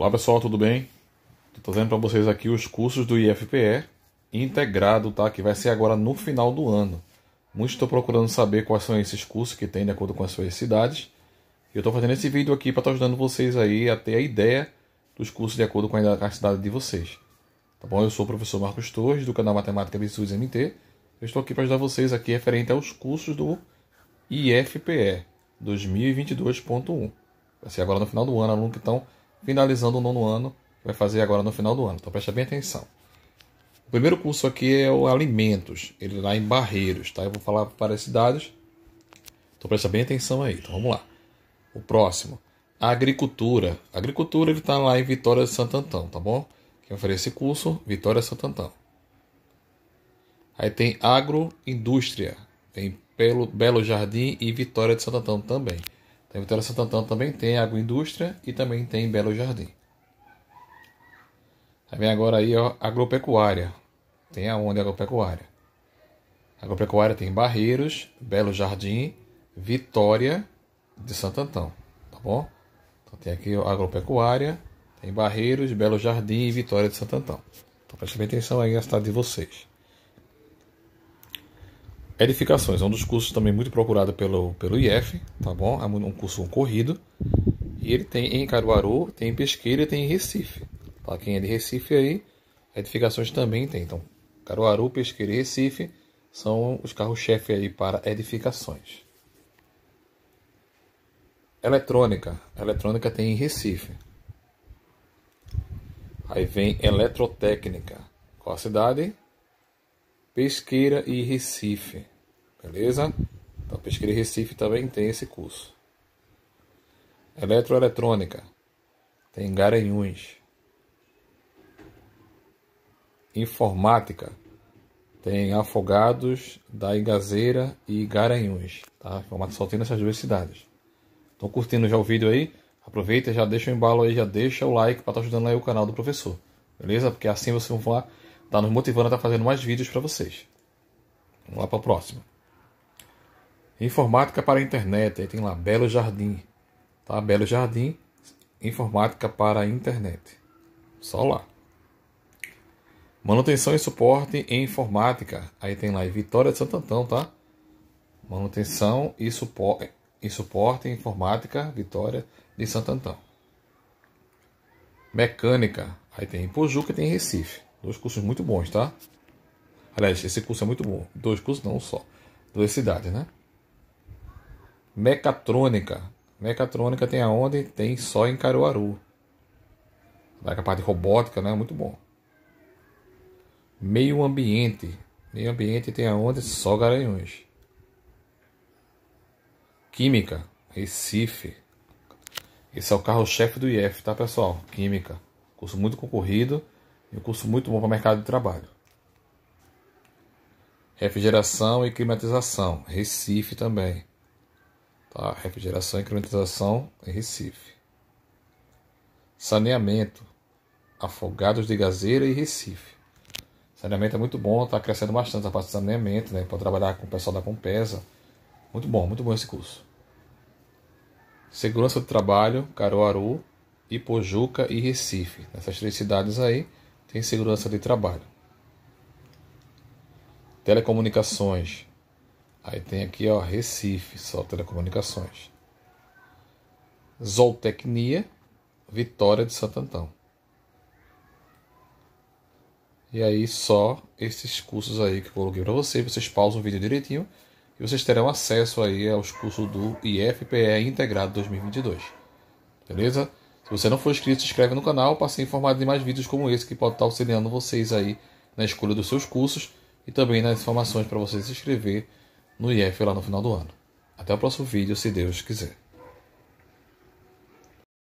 Olá pessoal, tudo bem? Estou trazendo para vocês aqui os cursos do IFPE integrado, tá? Que vai ser agora no final do ano. Muito estou procurando saber quais são esses cursos que tem de acordo com as suas cidades. E eu estou fazendo esse vídeo aqui para estar tá ajudando vocês aí a ter a ideia dos cursos de acordo com a cidade de vocês. Tá bom? Eu sou o professor Marcos Torres, do canal Matemática Absurdos MT. Eu estou aqui para ajudar vocês aqui referente aos cursos do IFPE 2022.1. Vai ser agora no final do ano, aluno que estão finalizando o nono ano, que vai fazer agora no final do ano. Então presta bem atenção. O primeiro curso aqui é o Alimentos, ele lá em Barreiros, tá? Eu vou falar para as cidades, então presta bem atenção aí. Então vamos lá. O próximo, a Agricultura. A agricultura ele está lá em Vitória de Santo Antão, tá bom? Quem oferece esse curso, Vitória de Santo Antão. Aí tem Agroindústria, tem Belo, Belo Jardim e Vitória de Santo Antão também. Então, Vitória Santo Antão também tem agroindústria e também tem Belo Jardim. Também agora aí ó, agropecuária. Tem a agropecuária. A agropecuária tem Barreiros, Belo Jardim, Vitória de Santo Antão, tá bom? Então tem aqui a agropecuária, tem Barreiros, Belo Jardim e Vitória de Santo Antão. Então bem atenção aí na cidade de vocês. Edificações é um dos cursos também muito procurado pelo, pelo IF, tá bom? É um curso concorrido E ele tem em Caruaru, tem em Pesqueira e tem em Recife. Tá? Quem é de Recife aí, edificações também tem. Então, Caruaru, Pesqueira e Recife são os carros-chefe aí para edificações. Eletrônica. Eletrônica tem em Recife. Aí vem Eletrotécnica. Qual a cidade? Pesqueira e Recife. Beleza? Então, Pesqueira Recife também tem esse curso. Eletroeletrônica. Tem Garanhuns. Informática. Tem Afogados da Igazeira e Garanhuns. Tá? Informática só tem nessas duas cidades. Estão curtindo já o vídeo aí? Aproveita, já deixa o embalo aí, já deixa o like para estar tá ajudando aí o canal do professor. Beleza? Porque assim vocês vão estar tá nos motivando a estar tá fazendo mais vídeos para vocês. Vamos lá para a próxima. Informática para a internet, aí tem lá Belo Jardim, tá? Belo Jardim, informática para a internet. Só lá. Manutenção e suporte em informática. Aí tem lá em Vitória de Santo Antão, tá? Manutenção e, supor... e suporte em informática, Vitória de Santo Antão. Mecânica. Aí tem em Pojuca e tem Recife. Dois cursos muito bons, tá? Aliás, esse curso é muito bom. Dois cursos não só. Duas cidades, né? mecatrônica. Mecatrônica tem aonde? Tem só em Caruaru. Daqui a parte de robótica, né? Muito bom. Meio ambiente. Meio ambiente tem aonde? Só Garanhuns. Química. Recife. Esse é o carro-chefe do IF, tá pessoal? Química. Curso muito concorrido e um curso muito bom para o mercado de trabalho. Refrigeração e climatização. Recife também. Tá? Refrigeração e climatização em Recife. Saneamento. Afogados de Gazeira e Recife. Saneamento é muito bom, está crescendo bastante a parte de saneamento, né? Pode trabalhar com o pessoal da Compesa. Muito bom, muito bom esse curso. Segurança do Trabalho, Caruaru, Ipojuca e Recife. Nessas três cidades aí tem segurança de trabalho. Telecomunicações, Aí tem aqui, ó, Recife, só telecomunicações. Zootecnia, Vitória de Santo Antão. E aí só esses cursos aí que eu coloquei para vocês, vocês pausam o vídeo direitinho e vocês terão acesso aí aos cursos do IFPE Integrado 2022. Beleza? Se você não for inscrito, se inscreve no canal para ser informado de mais vídeos como esse que pode estar auxiliando vocês aí na escolha dos seus cursos e também nas informações para você se inscrever no IEF lá no final do ano. Até o próximo vídeo, se Deus quiser.